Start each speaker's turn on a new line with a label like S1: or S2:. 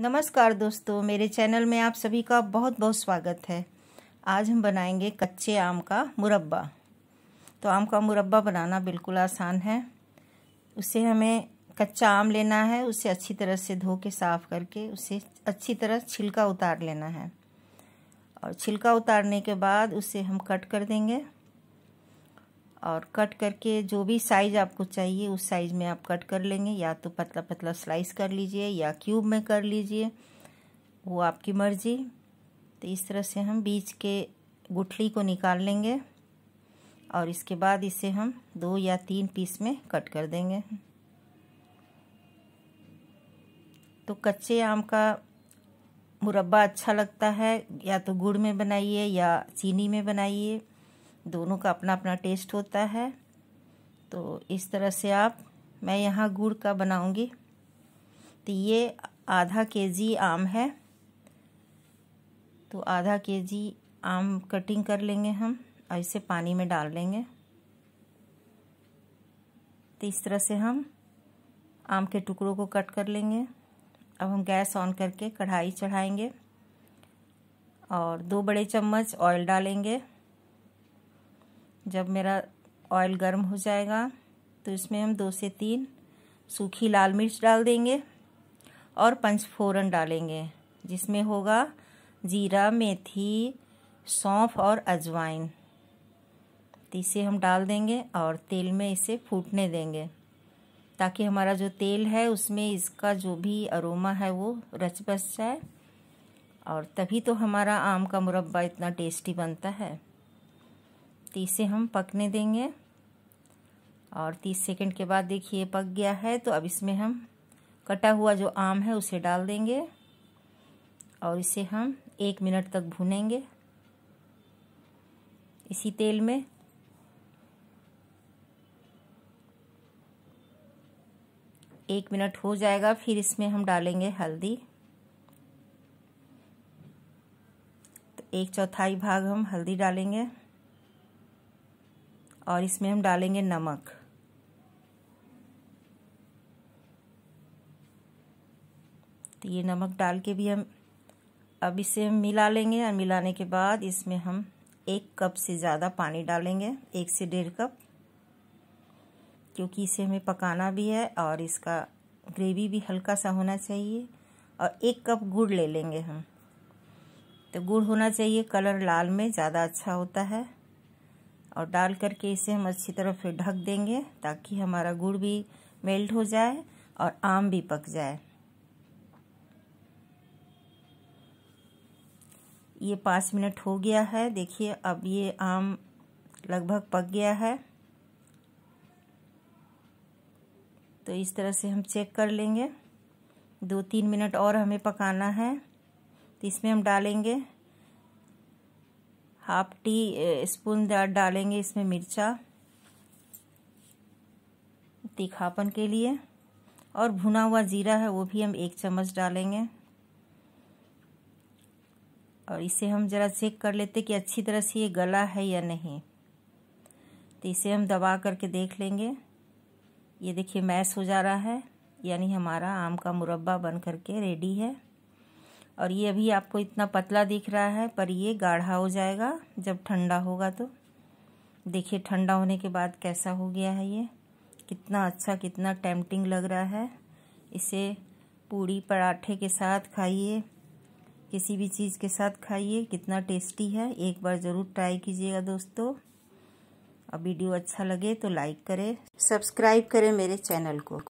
S1: नमस्कार दोस्तों मेरे चैनल में आप सभी का बहुत बहुत स्वागत है आज हम बनाएंगे कच्चे आम का मुरब्बा तो आम का मुरब्बा बनाना बिल्कुल आसान है उसे हमें कच्चा आम लेना है उसे अच्छी तरह से धो के साफ़ करके उसे अच्छी तरह छिलका उतार लेना है और छिलका उतारने के बाद उसे हम कट कर देंगे और कट करके जो भी साइज़ आपको चाहिए उस साइज़ में आप कट कर लेंगे या तो पतला पतला स्लाइस कर लीजिए या क्यूब में कर लीजिए वो आपकी मर्ज़ी तो इस तरह से हम बीच के गुठली को निकाल लेंगे और इसके बाद इसे हम दो या तीन पीस में कट कर देंगे तो कच्चे आम का मुरब्बा अच्छा लगता है या तो गुड़ में बनाइए या चीनी में बनाइए दोनों का अपना अपना टेस्ट होता है तो इस तरह से आप मैं यहाँ गुड़ का बनाऊँगी तो ये आधा के जी आम है तो आधा के जी आम कटिंग कर लेंगे हम और इसे पानी में डाल लेंगे तो इस तरह से हम आम के टुकड़ों को कट कर लेंगे अब हम गैस ऑन करके कढ़ाई चढ़ाएंगे और दो बड़े चम्मच ऑयल डालेंगे जब मेरा ऑयल गर्म हो जाएगा तो इसमें हम दो से तीन सूखी लाल मिर्च डाल देंगे और पंचफोरन डालेंगे जिसमें होगा जीरा मेथी सौंफ और अजवाइन तो इसे हम डाल देंगे और तेल में इसे फूटने देंगे ताकि हमारा जो तेल है उसमें इसका जो भी अरोमा है वो रच बस जाए और तभी तो हमारा आम का मुरब्बा इतना टेस्टी बनता है तीस इसे हम पकने देंगे और तीस सेकंड के बाद देखिए पक गया है तो अब इसमें हम कटा हुआ जो आम है उसे डाल देंगे और इसे हम एक मिनट तक भूनेंगे इसी तेल में एक मिनट हो जाएगा फिर इसमें हम डालेंगे हल्दी तो एक चौथाई भाग हम हल्दी डालेंगे और इसमें हम डालेंगे नमक तो ये नमक डाल के भी हम अब इसे हम मिला लेंगे और मिलाने के बाद इसमें हम एक कप से ज़्यादा पानी डालेंगे एक से डेढ़ कप क्योंकि इसे हमें पकाना भी है और इसका ग्रेवी भी हल्का सा होना चाहिए और एक कप गुड़ ले लेंगे हम तो गुड़ होना चाहिए कलर लाल में ज़्यादा अच्छा होता है और डाल करके इसे हम अच्छी तरह फिर ढक देंगे ताकि हमारा गुड़ भी मेल्ट हो जाए और आम भी पक जाए ये पाँच मिनट हो गया है देखिए अब ये आम लगभग पक गया है तो इस तरह से हम चेक कर लेंगे दो तीन मिनट और हमें पकाना है तो इसमें हम डालेंगे हाफ टी स्पून डालेंगे इसमें मिर्चा तीखापन के लिए और भुना हुआ जीरा है वो भी हम एक चम्मच डालेंगे और इसे हम ज़रा चेक कर लेते कि अच्छी तरह से ये गला है या नहीं तो इसे हम दबा करके देख लेंगे ये देखिए मैश हो जा रहा है यानी हमारा आम का मुरब्बा बन करके रेडी है और ये अभी आपको इतना पतला दिख रहा है पर ये गाढ़ा हो जाएगा जब ठंडा होगा तो देखिए ठंडा होने के बाद कैसा हो गया है ये कितना अच्छा कितना टेम्पटिंग लग रहा है इसे पूड़ी पराठे के साथ खाइए किसी भी चीज़ के साथ खाइए कितना टेस्टी है एक बार ज़रूर ट्राई कीजिएगा दोस्तों अब वीडियो अच्छा लगे तो लाइक करें सब्सक्राइब करें मेरे चैनल को